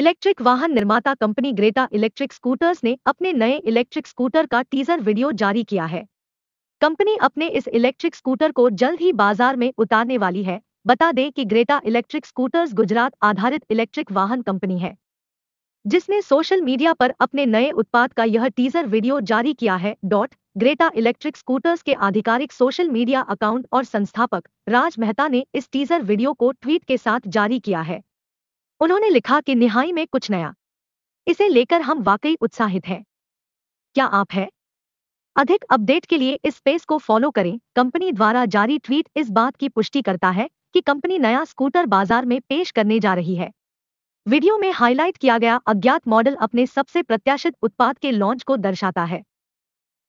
electric वाहन निर्माता company Greta electric scooters ने अपने नए इलेक्ट्रिक स्कूटर का टीजर वीडियो जारी किया है कंपनी अपने इस इलेक्ट्रिक स्कूटर को जल्द ही बाजार में उतारने वाली है बता दें कि ग्रेटा इलेक्ट्रिक स्कूटर्स गुजरात आधारित इलेक्ट्रिक वाहन कंपनी है जिसने सोशल मीडिया पर अपने नए उत्पाद का यह टीजर वीडियो जारी किया है डॉट ग्रेटा इलेक्ट्रिक स्कूटर्स के आधिकारिक सोशल मीडिया अकाउंट और संस्थापक राज मेहता ने इस टीजर वीडियो को ट्वीट के साथ जारी किया है उन्होंने लिखा कि निहाई में कुछ नया इसे लेकर हम वाकई उत्साहित हैं क्या आप है अधिक अपडेट के लिए इस स्पेस को फॉलो करें कंपनी द्वारा जारी ट्वीट इस बात की पुष्टि करता है कि कंपनी नया स्कूटर बाजार में पेश करने जा रही है वीडियो में हाईलाइट किया गया अज्ञात मॉडल अपने सबसे प्रत्याशित उत्पाद के लॉन्च को दर्शाता है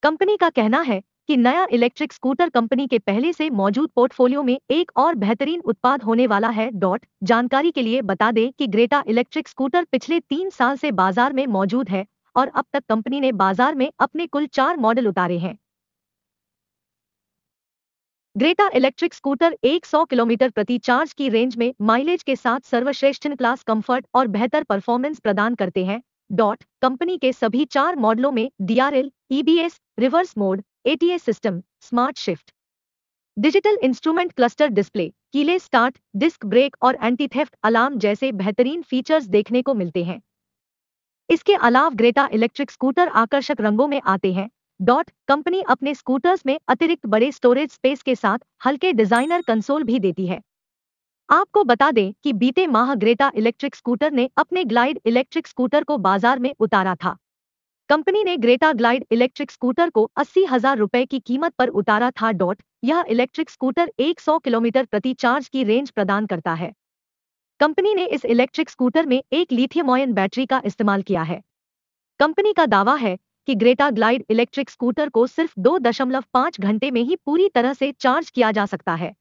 कंपनी का कहना है कि नया इलेक्ट्रिक स्कूटर कंपनी के पहले से मौजूद पोर्टफोलियो में एक और बेहतरीन उत्पाद होने वाला है डॉट जानकारी के लिए बता दें कि ग्रेटा इलेक्ट्रिक स्कूटर पिछले तीन साल से बाजार में मौजूद है और अब तक कंपनी ने बाजार में अपने कुल चार मॉडल उतारे हैं ग्रेटा इलेक्ट्रिक स्कूटर 100 किलोमीटर प्रति चार्ज की रेंज में माइलेज के साथ सर्वश्रेष्ठ क्लास कंफर्ट और बेहतर परफॉर्मेंस प्रदान करते हैं डॉट कंपनी के सभी चार मॉडलों में DRL EBS reverse mode ATS system smart shift digital instrument cluster display keyless start disc brake और एंटी थेफ्ट अलार्म जैसे बेहतरीन फीचर्स देखने को मिलते हैं इसके अलावा ग्रेटा इलेक्ट्रिक स्कूटर आकर्षक रंगों में आते हैं डॉट कंपनी अपने स्कूटर्स में अतिरिक्त बड़े स्टोरेज स्पेस के साथ हल्के डिजाइनर कंसोल भी देती है आपको बता दें कि बीते माह ग्रेटा इलेक्ट्रिक स्कूटर ने अपने ग्लाइड इलेक्ट्रिक स्कूटर को बाजार में उतारा था कंपनी ने ग्रेटा ग्लाइड इलेक्ट्रिक स्कूटर को अस्सी हजार रुपए की कीमत पर उतारा था डॉट यह इलेक्ट्रिक स्कूटर 100 किलोमीटर प्रति चार्ज की रेंज प्रदान करता है कंपनी ने इस इलेक्ट्रिक स्कूटर में एक लिथियम बैटरी का इस्तेमाल किया है कंपनी का दावा है कि ग्रेटा ग्लाइड इलेक्ट्रिक स्कूटर को सिर्फ दो घंटे में ही पूरी तरह से चार्ज किया जा सकता है